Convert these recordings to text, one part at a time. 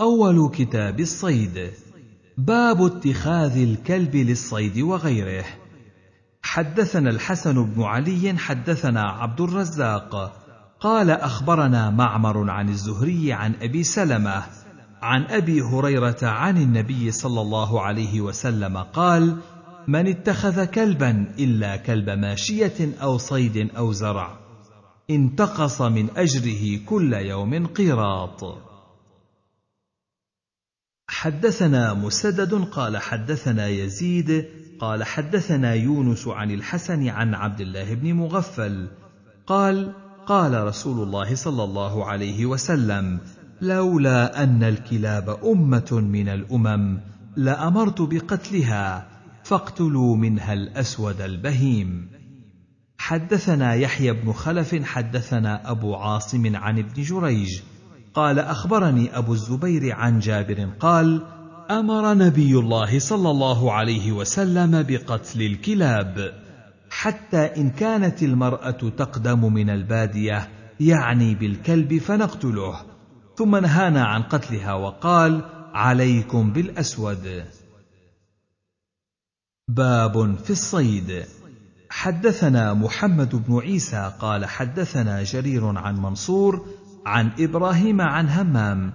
أول كتاب الصيد باب اتخاذ الكلب للصيد وغيره حدثنا الحسن بن علي حدثنا عبد الرزاق قال اخبرنا معمر عن الزهري عن ابي سلمه عن ابي هريره عن النبي صلى الله عليه وسلم قال من اتخذ كلبا الا كلب ماشيه او صيد او زرع انتقص من اجره كل يوم قيراط حدثنا مسدد قال حدثنا يزيد قال حدثنا يونس عن الحسن عن عبد الله بن مغفل قال قال رسول الله صلى الله عليه وسلم لولا ان الكلاب امه من الامم لامرت بقتلها فاقتلوا منها الاسود البهيم حدثنا يحيى بن خلف حدثنا ابو عاصم عن ابن جريج قال اخبرني ابو الزبير عن جابر قال امر نبي الله صلى الله عليه وسلم بقتل الكلاب حتى ان كانت المراه تقدم من الباديه يعني بالكلب فنقتله ثم نهانا عن قتلها وقال عليكم بالاسود باب في الصيد حدثنا محمد بن عيسى قال حدثنا جرير عن منصور عن ابراهيم عن همام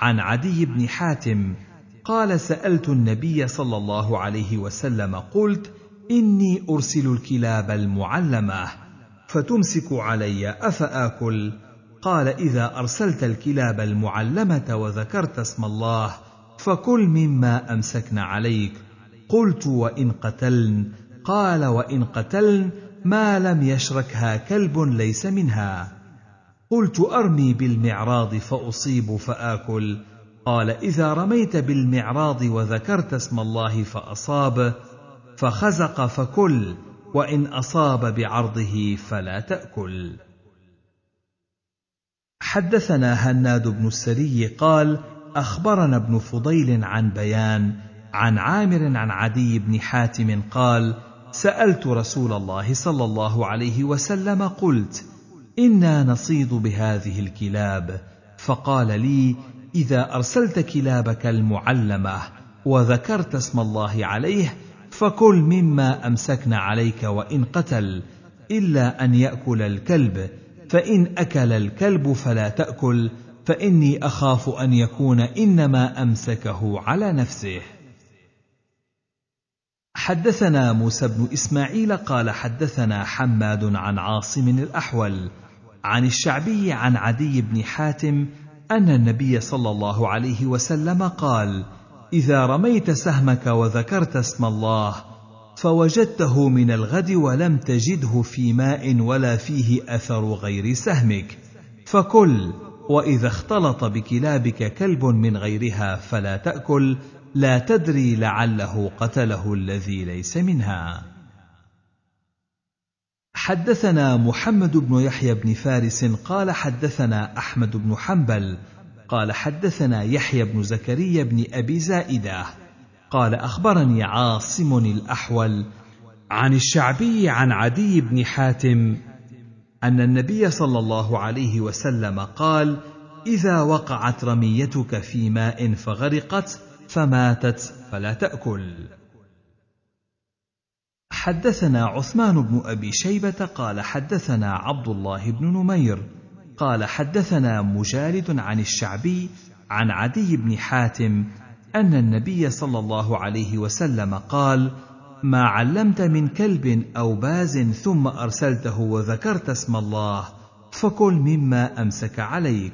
عن عدي بن حاتم قال سالت النبي صلى الله عليه وسلم قلت اني ارسل الكلاب المعلمه فتمسك علي افاكل قال اذا ارسلت الكلاب المعلمه وذكرت اسم الله فكل مما امسكن عليك قلت وان قتلن قال وان قتلن ما لم يشركها كلب ليس منها قلت ارمي بالمعراض فاصيب فاكل قال اذا رميت بالمعراض وذكرت اسم الله فاصاب فخزق فكل وان اصاب بعرضه فلا تاكل حدثنا هناد بن السري قال اخبرنا ابن فضيل عن بيان عن عامر عن عدي بن حاتم قال سالت رسول الله صلى الله عليه وسلم قلت انا نصيد بهذه الكلاب فقال لي اذا ارسلت كلابك المعلمه وذكرت اسم الله عليه فكل مما امسكنا عليك وان قتل الا ان ياكل الكلب فان اكل الكلب فلا تاكل فاني اخاف ان يكون انما امسكه على نفسه حدثنا موسى بن اسماعيل قال حدثنا حماد عن عاصم الاحول عن الشعبي عن عدي بن حاتم ان النبي صلى الله عليه وسلم قال اذا رميت سهمك وذكرت اسم الله فوجدته من الغد ولم تجده في ماء ولا فيه اثر غير سهمك فكل واذا اختلط بكلابك كلب من غيرها فلا تاكل لا تدري لعله قتله الذي ليس منها حدثنا محمد بن يحيى بن فارس قال حدثنا احمد بن حنبل قال حدثنا يحيى بن زكريا بن ابي زائده قال اخبرني عاصم الاحول عن الشعبي عن عدي بن حاتم ان النبي صلى الله عليه وسلم قال اذا وقعت رميتك في ماء فغرقت فماتت فلا تاكل حدثنا عثمان بن ابي شيبه قال حدثنا عبد الله بن نمير قال حدثنا مجالد عن الشعبي عن عدي بن حاتم ان النبي صلى الله عليه وسلم قال ما علمت من كلب او باز ثم ارسلته وذكرت اسم الله فكل مما امسك عليك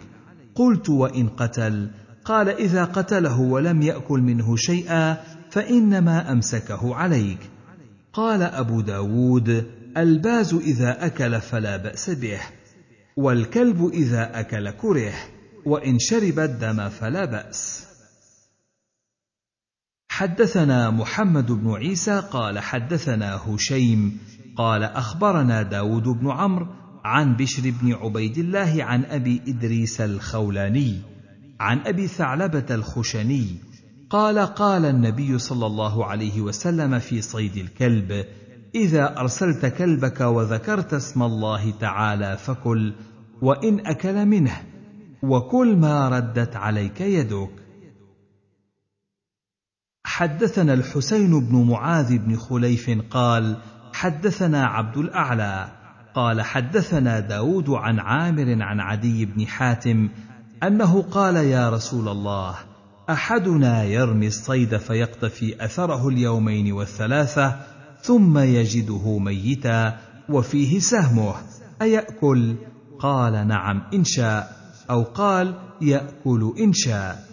قلت وان قتل قال اذا قتله ولم ياكل منه شيئا فانما امسكه عليك قال أبو داود الباز إذا أكل فلا بأس به والكلب إذا أكل كره وإن شرب الدم فلا بأس حدثنا محمد بن عيسى قال حدثنا هشيم قال أخبرنا داود بن عمرو عن بشر بن عبيد الله عن أبي إدريس الخولاني عن أبي ثعلبة الخشني قال قال النبي صلى الله عليه وسلم في صيد الكلب اذا ارسلت كلبك وذكرت اسم الله تعالى فكل وان اكل منه وكل ما ردت عليك يدك حدثنا الحسين بن معاذ بن خليف قال حدثنا عبد الاعلى قال حدثنا داود عن عامر عن عدي بن حاتم انه قال يا رسول الله احدنا يرمي الصيد فيقتفي اثره اليومين والثلاثه ثم يجده ميتا وفيه سهمه اياكل قال نعم ان شاء او قال ياكل ان شاء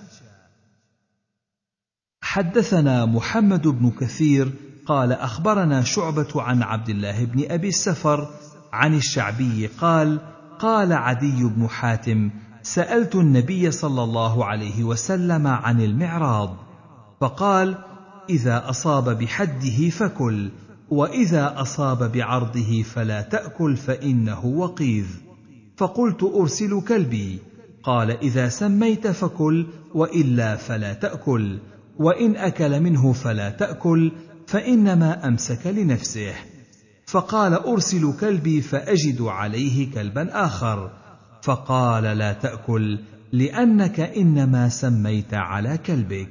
حدثنا محمد بن كثير قال اخبرنا شعبه عن عبد الله بن ابي السفر عن الشعبي قال قال عدي بن حاتم سالت النبي صلى الله عليه وسلم عن المعراض فقال اذا اصاب بحده فكل واذا اصاب بعرضه فلا تاكل فانه وقيذ فقلت ارسل كلبي قال اذا سميت فكل والا فلا تاكل وان اكل منه فلا تاكل فانما امسك لنفسه فقال ارسل كلبي فاجد عليه كلبا اخر فقال لا تاكل لانك انما سميت على كلبك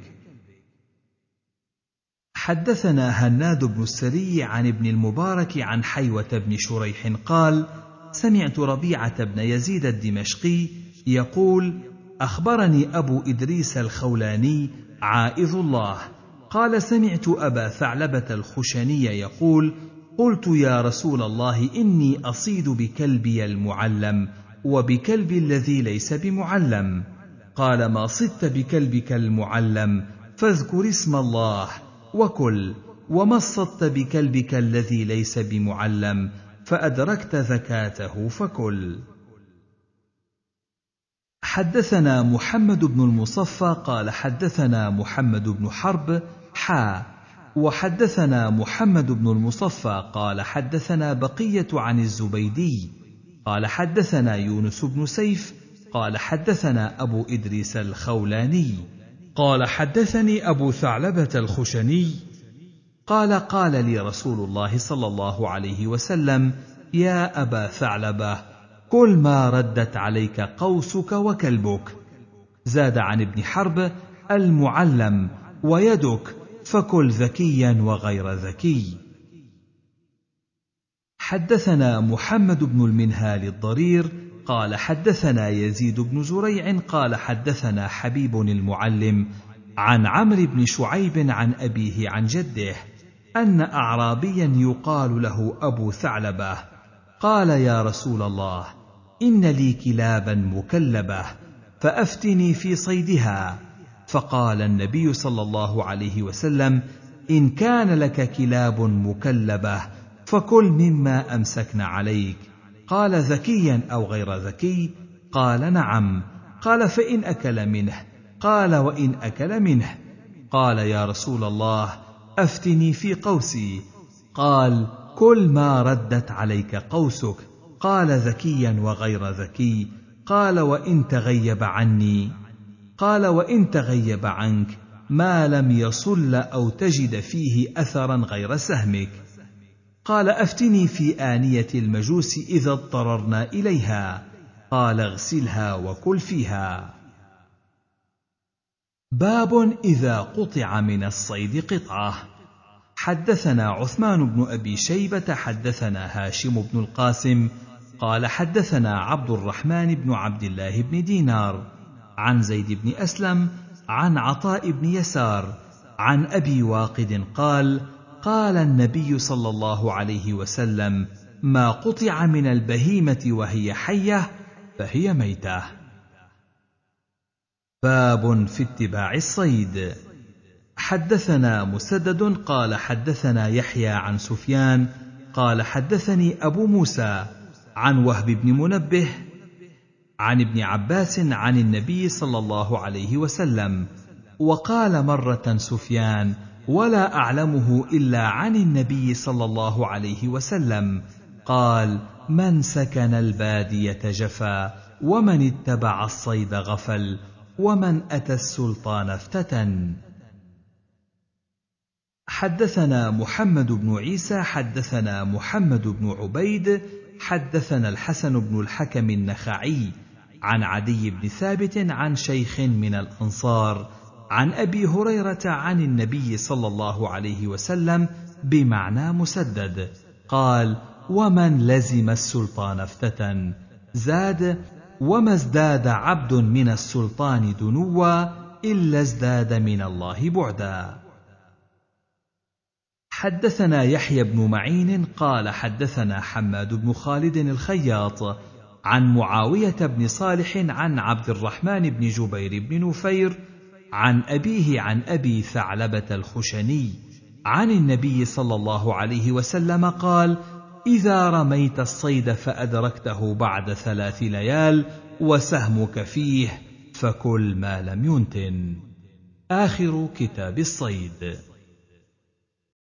حدثنا هناد بن السري عن ابن المبارك عن حيوه بن شريح قال سمعت ربيعه بن يزيد الدمشقي يقول اخبرني ابو ادريس الخولاني عائذ الله قال سمعت ابا ثعلبه الخشني يقول قلت يا رسول الله اني اصيد بكلبي المعلم وبكلب الذي ليس بمعلم قال ما صدت بكلبك المعلم فاذكر اسم الله وكل وما صدت بكلبك الذي ليس بمعلم فادركت زكاته فكل حدثنا محمد بن المصفى قال حدثنا محمد بن حرب حا وحدثنا محمد بن المصفى قال حدثنا بقيه عن الزبيدي قال حدثنا يونس بن سيف قال حدثنا أبو إدريس الخولاني قال حدثني أبو ثعلبة الخشني قال قال لي رسول الله صلى الله عليه وسلم يا أبا ثعلبة كل ما ردت عليك قوسك وكلبك زاد عن ابن حرب المعلم ويدك فكل ذكيا وغير ذكي حدثنا محمد بن المنهال الضرير قال حدثنا يزيد بن زريع قال حدثنا حبيب المعلم عن عمرو بن شعيب عن أبيه عن جده أن أعرابيا يقال له أبو ثعلبة قال يا رسول الله إن لي كلابا مكلبة فأفتني في صيدها فقال النبي صلى الله عليه وسلم إن كان لك كلاب مكلبة فكل مما امسكنا عليك قال ذكيا او غير ذكي قال نعم قال فان اكل منه قال وان اكل منه قال يا رسول الله افتني في قوسي قال كل ما ردت عليك قوسك قال ذكيا وغير ذكي قال وان تغيب عني قال وان تغيب عنك ما لم يصل او تجد فيه اثرا غير سهمك قال افتني في انيه المجوس اذا اضطررنا اليها قال اغسلها وكل فيها باب اذا قطع من الصيد قطعه حدثنا عثمان بن ابي شيبه حدثنا هاشم بن القاسم قال حدثنا عبد الرحمن بن عبد الله بن دينار عن زيد بن اسلم عن عطاء بن يسار عن ابي واقد قال قال النبي صلى الله عليه وسلم ما قطع من البهيمه وهي حيه فهي ميته باب في اتباع الصيد حدثنا مسدد قال حدثنا يحيى عن سفيان قال حدثني ابو موسى عن وهب بن منبه عن ابن عباس عن النبي صلى الله عليه وسلم وقال مره سفيان ولا اعلمه الا عن النبي صلى الله عليه وسلم قال من سكن الباديه جفا ومن اتبع الصيد غفل ومن اتى السلطان افتتن حدثنا محمد بن عيسى حدثنا محمد بن عبيد حدثنا الحسن بن الحكم النخعي عن عدي بن ثابت عن شيخ من الانصار عن ابي هريره عن النبي صلى الله عليه وسلم بمعنى مسدد قال ومن لزم السلطان افتتن زاد وما ازداد عبد من السلطان دنوا الا ازداد من الله بعدا حدثنا يحيى بن معين قال حدثنا حماد بن خالد الخياط عن معاويه بن صالح عن عبد الرحمن بن جبير بن نفير عن أبيه عن أبي ثعلبة الخشني عن النبي صلى الله عليه وسلم قال: إذا رميت الصيد فأدركته بعد ثلاث ليال وسهمك فيه فكل ما لم ينتن. آخر كتاب الصيد